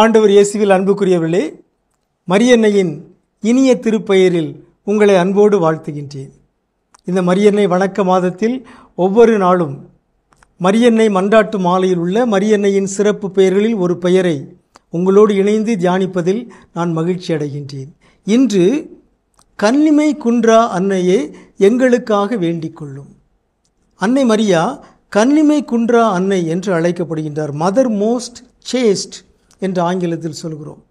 ஆண்டவர் இயேசுவில் அன்புக்குரியவர்களே மரியன்னையின் இனிய திருப்பெயரில் உங்களை அன்போடு வாழ்த்துகின்றேன் இந்த மரியன்னை வணக்க மாதத்தில் ஒவ்வொரு நாளும் மரியன்னை மன்றாட்டு மாலையில் உள்ள மரியன்னையின் சிறப்பு பெயர்களில் ஒரு பெயரை உங்களோடு இணைந்து தியானிப்பதில் நான் மகிழ்ச்சி அடைகின்றேன் இன்று கன்னிமை குன்றா அன்னையே எங்களுக்காக வேண்டிக் கொள்ளும் அன்னை மரியா கன்னிமை குன்றா அன்னை என்று அழைக்கப்படுகின்றார் மதர் மோஸ்ட் சேஸ்ட் என்று ஆங்கிலத்தில் சொல்கிறோம்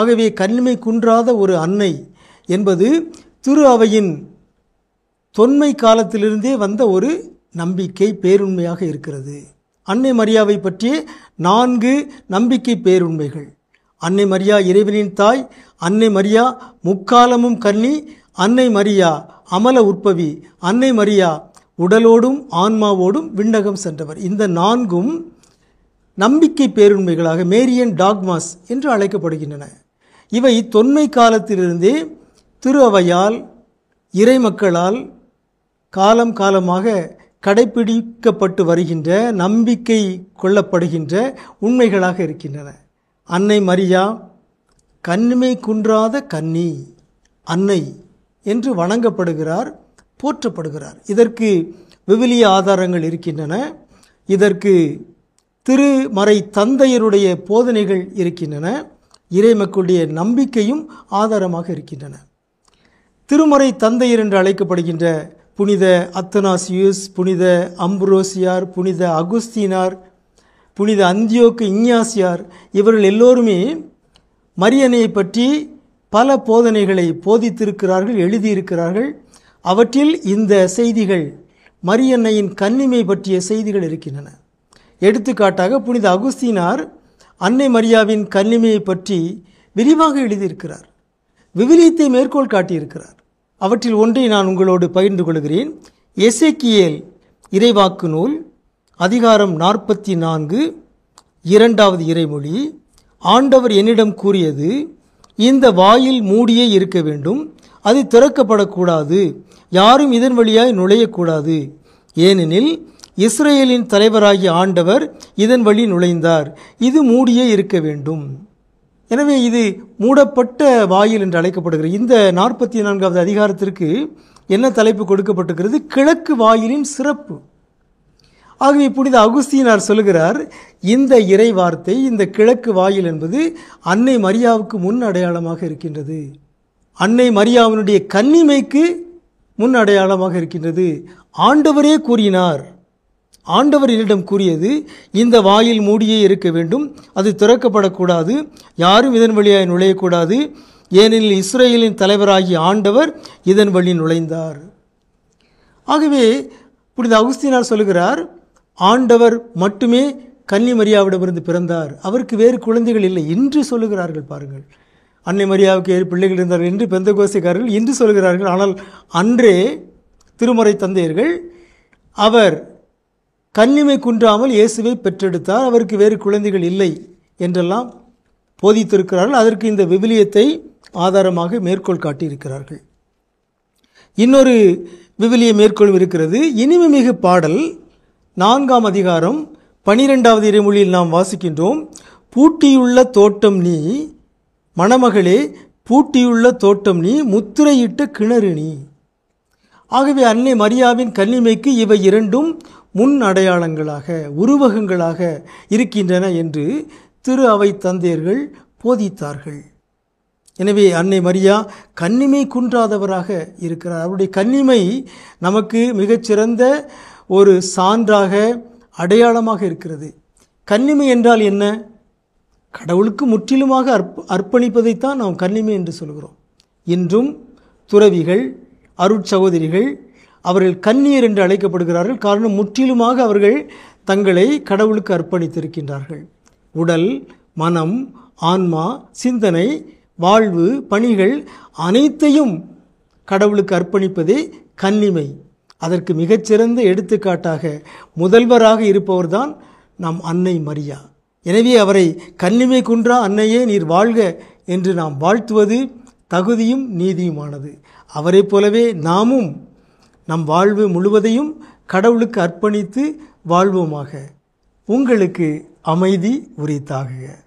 ஆகவே கண்மை குன்றாத ஒரு அன்னை என்பது திரு அவையின் தொன்மை காலத்திலிருந்தே வந்த ஒரு நம்பிக்கை பேருண்மையாக இருக்கிறது அன்னை மரியாவை பற்றிய நான்கு நம்பிக்கை பேருண்மைகள் அன்னை மரியா இறைவனின் தாய் அன்னை மரியா முக்காலமும் கன்னி அன்னை மரியா அமல உற்பவி அன்னை மரியா உடலோடும் ஆன்மாவோடும் விண்ணகம் சென்றவர் இந்த நான்கும் நம்பிக்கை பேருண்மைகளாக மேரியன் டாக்மாஸ் என்று அழைக்கப்படுகின்றன இவை தொன்மை காலத்திலிருந்தே திரு அவையால் இறைமக்களால் காலம் காலமாக கடைபிடிக்கப்பட்டு வருகின்ற நம்பிக்கை கொள்ளப்படுகின்ற உண்மைகளாக இருக்கின்றன அன்னை மரியா கண்ணிமை குன்றாத கன்னி அன்னை என்று வணங்கப்படுகிறார் போற்றப்படுகிறார் இதற்கு விவிலிய ஆதாரங்கள் இருக்கின்றன இதற்கு திருமறை தந்தையருடைய போதனைகள் இருக்கின்றன இறை மக்களுடைய நம்பிக்கையும் ஆதாரமாக இருக்கின்றன திருமறை தந்தையர் என்று அழைக்கப்படுகின்ற புனித அத்தனாசியூஸ் புனித அம்புரோசியார் புனித அகுஸ்தீனார் புனித அந்தியோக்கு இஞ்ஞாசியார் இவர்கள் எல்லோருமே மரியனை பற்றி பல போதனைகளை போதித்திருக்கிறார்கள் எழுதியிருக்கிறார்கள் அவற்றில் இந்த செய்திகள் மரியன்னையின் கன்னிமை பற்றிய செய்திகள் இருக்கின்றன எடுத்துக்காட்டாக புனித அகுஸ்தீனார் அன்னை மரியாவின் கன்னிமையை பற்றி விரிவாக எழுதியிருக்கிறார் விவிலியத்தை மேற்கோள் காட்டியிருக்கிறார் அவற்றில் ஒன்றை நான் உங்களோடு பகிர்ந்து கொள்கிறேன் எசேக்கியல் இறைவாக்கு நூல் அதிகாரம் நாற்பத்தி நான்கு இரண்டாவது இறைமொழி ஆண்டவர் என்னிடம் கூறியது இந்த வாயில் மூடியே இருக்க வேண்டும் அது திறக்கப்படக்கூடாது யாரும் இதன் வழியாய் நுழையக்கூடாது ஏனெனில் இஸ்ரேலின் தலைவராகிய ஆண்டவர் இதன் வழி நுழைந்தார் இது மூடியே இருக்க வேண்டும் எனவே இது மூடப்பட்ட வாயில் என்று அழைக்கப்படுகிறது இந்த நாற்பத்தி நான்காவது அதிகாரத்திற்கு என்ன தலைப்பு கொடுக்கப்பட்டிருக்கிறது கிழக்கு வாயிலின் சிறப்பு ஆகவே புனித அகுஸ்தீனார் சொல்கிறார் இந்த இறை வார்த்தை இந்த கிழக்கு வாயில் என்பது அன்னை மரியாவுக்கு முன் அடையாளமாக இருக்கின்றது அன்னை மரியாவினுடைய கன்னிமைக்கு முன் அடையாளமாக இருக்கின்றது ஆண்டவரே கூறினார் ஆண்டவர் என்னிடம் கூறியது இந்த வாயில் மூடியே இருக்க வேண்டும் அது திறக்கப்படக்கூடாது யாரும் இதன் வழியாக நுழையக்கூடாது ஏனெனில் இஸ்ரேலின் தலைவராகிய ஆண்டவர் இதன் வழி நுழைந்தார் ஆகவே புனித அகுஸ்தினார் சொல்கிறார் ஆண்டவர் மட்டுமே கன்னி மரியாவிடமிருந்து பிறந்தார் அவருக்கு வேறு குழந்தைகள் இல்லை என்று சொல்லுகிறார்கள் பாருங்கள் அன்னை மரியாவுக்கு ஏழு பிள்ளைகள் இருந்தார்கள் என்று பெந்த கோசைக்காரர்கள் என்று சொல்கிறார்கள் ஆனால் அன்றே திருமறை தந்தையர்கள் அவர் கன்னிமை குன்றாமல் இயேசுவை பெற்றெடுத்தார் அவருக்கு வேறு குழந்தைகள் இல்லை என்றெல்லாம் போதித்திருக்கிறார்கள் அதற்கு இந்த விவிலியத்தை ஆதாரமாக மேற்கோள் காட்டியிருக்கிறார்கள் இன்னொரு விவிலிய மேற்கோள் இருக்கிறது மிகு பாடல் நான்காம் அதிகாரம் பனிரெண்டாவது இறைமொழியில் நாம் வாசிக்கின்றோம் பூட்டியுள்ள தோட்டம் நீ மணமகளே பூட்டியுள்ள தோட்டம் நீ முத்திரையிட்ட கிணறு நீ ஆகவே அன்னை மரியாவின் கன்னிமைக்கு இவை இரண்டும் முன் அடையாளங்களாக உருவகங்களாக இருக்கின்றன என்று திரு அவை தந்தையர்கள் போதித்தார்கள் எனவே அன்னை மரியா கன்னிமை குன்றாதவராக இருக்கிறார் அவருடைய கன்னிமை நமக்கு மிகச்சிறந்த ஒரு சான்றாக அடையாளமாக இருக்கிறது கன்னிமை என்றால் என்ன கடவுளுக்கு முற்றிலுமாக அர்ப் அர்ப்பணிப்பதைத்தான் நாம் கன்னிமை என்று சொல்கிறோம் இன்றும் துறவிகள் அருட்சகோதரிகள் அவர்கள் கண்ணீர் என்று அழைக்கப்படுகிறார்கள் காரணம் முற்றிலுமாக அவர்கள் தங்களை கடவுளுக்கு அர்ப்பணித்திருக்கின்றார்கள் உடல் மனம் ஆன்மா சிந்தனை வாழ்வு பணிகள் அனைத்தையும் கடவுளுக்கு அர்ப்பணிப்பதே கன்னிமை அதற்கு மிகச்சிறந்த எடுத்துக்காட்டாக முதல்வராக இருப்பவர்தான் நம் அன்னை மரியா எனவே அவரை கன்னிமை குன்றா அன்னையே நீர் வாழ்க என்று நாம் வாழ்த்துவது தகுதியும் நீதியுமானது அவரைப் போலவே நாமும் நம் வாழ்வு முழுவதையும் கடவுளுக்கு அர்ப்பணித்து வாழ்வோமாக உங்களுக்கு அமைதி உரித்தாகுக